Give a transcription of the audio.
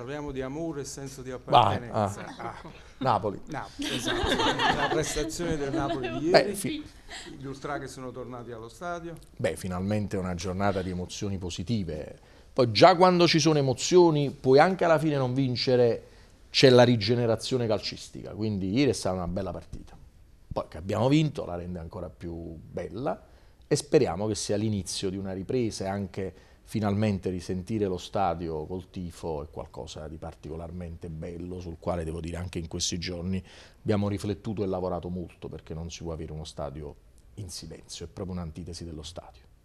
parliamo di amore e senso di ah. appartenenza. Ah, ah. Napoli. Napoli esatto. La prestazione del Napoli di ieri. Beh, gli ultra che sono tornati allo stadio. Beh, finalmente una giornata di emozioni positive. Poi già quando ci sono emozioni, puoi anche alla fine non vincere, c'è la rigenerazione calcistica. Quindi ieri è stata una bella partita. Poi che abbiamo vinto la rende ancora più bella e speriamo che sia l'inizio di una ripresa e anche finalmente risentire lo stadio col tifo è qualcosa di particolarmente bello sul quale devo dire anche in questi giorni abbiamo riflettuto e lavorato molto perché non si può avere uno stadio in silenzio, è proprio un'antitesi dello stadio.